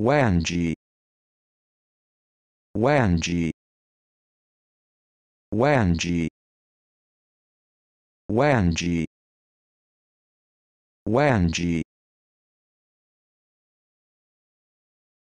Wanji Wanji Wanji Wanji Wanji